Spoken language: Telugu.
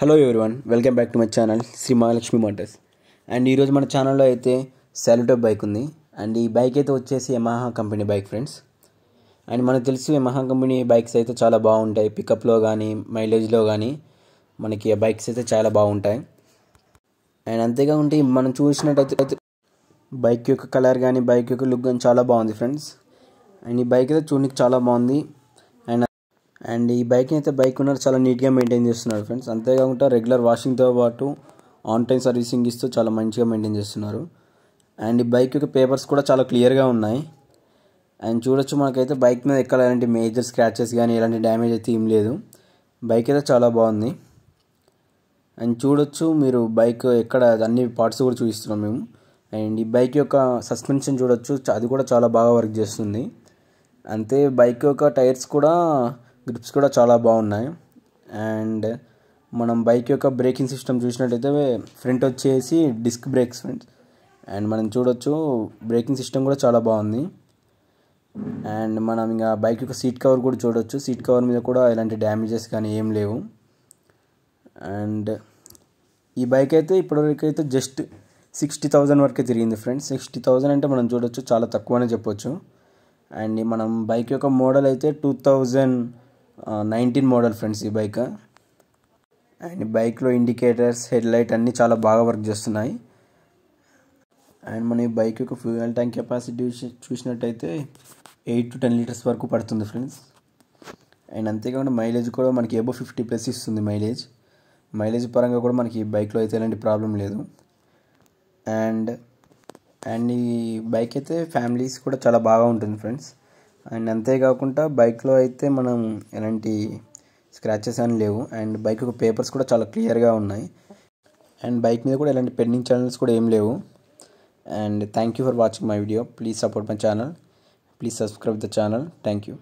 hello everyone welcome back to my channel Shri Mahalakshmi motors and ఈరోజు మన ఛానల్లో అయితే సాల్యూటో బైక్ ఉంది అండ్ ఈ బైక్ అయితే వచ్చేసి Yamaha company bike friends and మనకు తెలుసు యమహా కంపెనీ బైక్స్ అయితే చాలా బాగుంటాయి పికప్లో కానీ మైలేజ్లో కానీ మనకి ఆ బైక్స్ అయితే చాలా బాగుంటాయి అండ్ అంతేకాకుండా మనం చూసినట్టయితే బైక్ యొక్క కలర్ కానీ బైక్ యొక్క లుక్ కానీ చాలా బాగుంది ఫ్రెండ్స్ అండ్ ఈ బైక్ అయితే చూడడానికి చాలా బాగుంది అండ్ ఈ బైక్ని అయితే బైక్ ఉన్నారు చాలా నీట్గా మెయింటైన్ చేస్తున్నారు ఫ్రెండ్స్ అంతేకాకుండా రెగ్యులర్ వాషింగ్తో పాటు ఆన్ టైం సర్వీసింగ్ ఇస్తూ చాలా మంచిగా మెయింటైన్ చేస్తున్నారు అండ్ ఈ బైక్ యొక్క పేపర్స్ కూడా చాలా క్లియర్గా ఉన్నాయి అండ్ చూడొచ్చు మనకైతే బైక్ మీద ఎక్కడ ఎలాంటి మేజర్ స్క్రాచెస్ కానీ ఎలాంటి డ్యామేజ్ అయితే ఏం లేదు బైక్ అయితే చాలా బాగుంది అండ్ చూడొచ్చు మీరు బైక్ ఎక్కడ అన్ని పార్ట్స్ కూడా చూపిస్తున్నాం మేము అండ్ ఈ బైక్ యొక్క సస్పెన్షన్ చూడొచ్చు అది కూడా చాలా బాగా వర్క్ చేస్తుంది అంతే బైక్ యొక్క టైర్స్ కూడా గ్రిప్స్ కూడా చాలా బాగున్నాయి అండ్ మనం బైక్ యొక్క బ్రేకింగ్ సిస్టమ్ చూసినట్టయితే ఫ్రంట్ వచ్చేసి డిస్క్ బ్రేక్స్ ఫ్రెండ్స్ అండ్ మనం చూడొచ్చు బ్రేకింగ్ సిస్టమ్ కూడా చాలా బాగుంది అండ్ మనం ఇంకా బైక్ యొక్క సీట్ కవర్ కూడా చూడొచ్చు సీట్ కవర్ మీద కూడా ఎలాంటి డ్యామేజెస్ కానీ ఏం లేవు అండ్ ఈ బైక్ అయితే ఇప్పటివరకు అయితే జస్ట్ సిక్స్టీ థౌజండ్ వరకే తిరిగింది ఫ్రెండ్స్ సిక్స్టీ థౌజండ్ అంటే మనం చూడొచ్చు చాలా తక్కువనే చెప్పొచ్చు అండ్ మనం బైక్ యొక్క మోడల్ అయితే two thousand nineteen model friends ఈ బైక్ అండ్ బైక్లో ఇండికేటర్స్ హెడ్ లైట్ అన్నీ చాలా బాగా వర్క్ చేస్తున్నాయి అండ్ మన ఈ బైక్ యొక్క ఫ్యూయల్ ట్యాంక్ కెపాసిటీ చూసినట్టయితే ఎయిట్ టు టెన్ లీటర్స్ వరకు పడుతుంది ఫ్రెండ్స్ అండ్ అంతేకాకుండా మైలేజ్ కూడా మనకి ఎబో ఫిఫ్టీ ప్లస్ ఇస్తుంది మైలేజ్ మైలేజ్ పరంగా కూడా మనకి ఈ బైక్లో అయితే ఎలాంటి ప్రాబ్లం లేదు అండ్ అండ్ ఈ బైక్ అయితే ఫ్యామిలీస్ కూడా చాలా బాగా ఉంటుంది ఫ్రెండ్స్ అండ్ అంతేకాకుండా బైక్లో అయితే మనం ఎలాంటి స్క్రాచెస్ అని లేవు అండ్ బైక్ పేపర్స్ కూడా చాలా క్లియర్గా ఉన్నాయి అండ్ బైక్ మీద కూడా ఎలాంటి పెండింగ్ ఛానల్స్ కూడా ఏం లేవు and thank you for watching my video please support my channel please subscribe the channel thank you